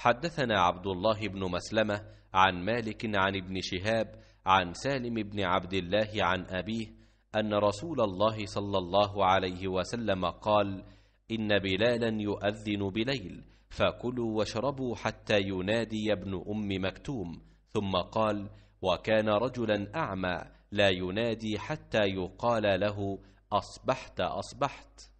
حدثنا عبد الله بن مسلمة عن مالك عن ابن شهاب عن سالم بن عبد الله عن أبيه أن رسول الله صلى الله عليه وسلم قال إن بلالا يؤذن بليل فكلوا واشربوا حتى ينادي ابن أم مكتوم ثم قال وكان رجلا أعمى لا ينادي حتى يقال له أصبحت أصبحت